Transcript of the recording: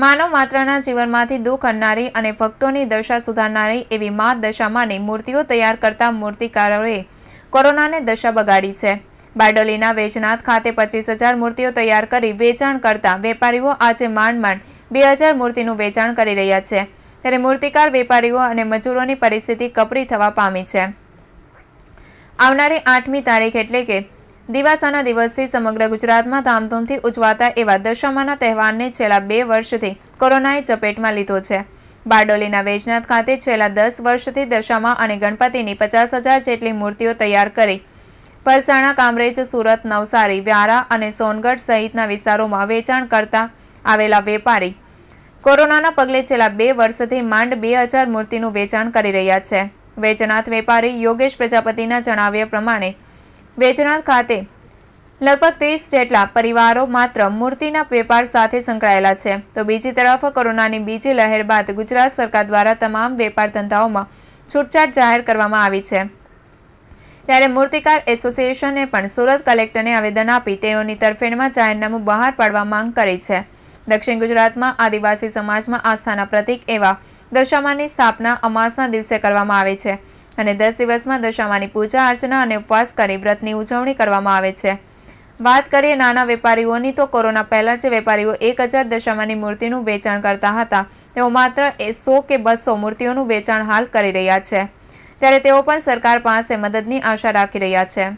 માનવ માત્રના જીવનમાંથી દુઃખ અનનારી અને ભક્તોની દશા સુધારનારી એવી મા દશામાંની મૂર્તિઓ તૈયાર કરતા મૂર્તિકારોએ કોરોનાને દશા બગાડી છે બારડોલીના વેજનાથ ખાતે પચીસ હજાર મૂર્તિઓ તૈયાર કરી વેચાણ કરતા વેપારીઓ આજે માંડ માંડ બે હજાર મૂર્તિનું વેચાણ કરી રહ્યા છે ત્યારે મૂર્તિકાર વેપારીઓ અને મજૂરોની પરિસ્થિતિ કપરી થવા પામી છે આવનારી આઠમી તારીખ એટલે કે દિવાસાના દિવસથી સમગ્ર ગુજરાતમાં ધામધૂમથી ઉજવાતા એવા દશામાના તહેવારને છેલ્લા બે વર્ષથી કોરોનાએ ચપેટમાં લીધો છે બારડોલીના વૈજનાથ ખાતે છેલ્લા દસ વર્ષથી દશામા અને ગણપતિની પચાસ હજાર જેટલી મૂર્તિઓ તૈયાર કરી પરસાણા કામરેજ સુરત નવસારી વ્યારા અને સોનગઢ સહિતના વિસ્તારોમાં વેચાણ કરતા આવેલા વેપારી કોરોનાના પગલે છેલ્લા બે વર્ષથી માંડ બે હજાર મૂર્તિનું વેચાણ કરી રહ્યા છે વૈજનાથ વેપારી યોગેશ પ્રજાપતિના જણાવ્યા પ્રમાણે વેચનાર ખાતે લગભગ ત્રીસ જેટલા પરિવારો માત્ર મૂર્તિના વેપાર સાથે સંકળાયેલા છે તો બીજી તરફ કોરોનાની બીજી લહેર બાદ ગુજરાત સરકાર દ્વારા તમામ વેપાર ધંધાઓમાં છૂટછાટ જાહેર કરવામાં આવી છે ત્યારે મૂર્તિકાર એસોસિએશને પણ સુરત કલેક્ટરને આવેદન આપી તેઓની તરફેણમાં જાહેરનામું બહાર પાડવા માંગ કરી છે દક્ષિણ ગુજરાતમાં આદિવાસી સમાજમાં આસ્થાના પ્રતિક એવા દશામાની સ્થાપના અમાસના દિવસે કરવામાં આવે છે અને દસ દિવસમાં દશામાની પૂજા અર્ચના અને ઉપવાસ કરી વ્રતની ઉજવણી કરવામાં આવે છે વાત કરીએ નાના વેપારીઓની તો કોરોના પહેલાં જે વેપારીઓ એક હજાર દશામાની મૂર્તિનું વેચાણ કરતા હતા તેઓ માત્ર સો કે બસો મૂર્તિઓનું વેચાણ હાલ કરી રહ્યા છે ત્યારે તેઓ પણ સરકાર પાસે મદદની આશા રાખી રહ્યા છે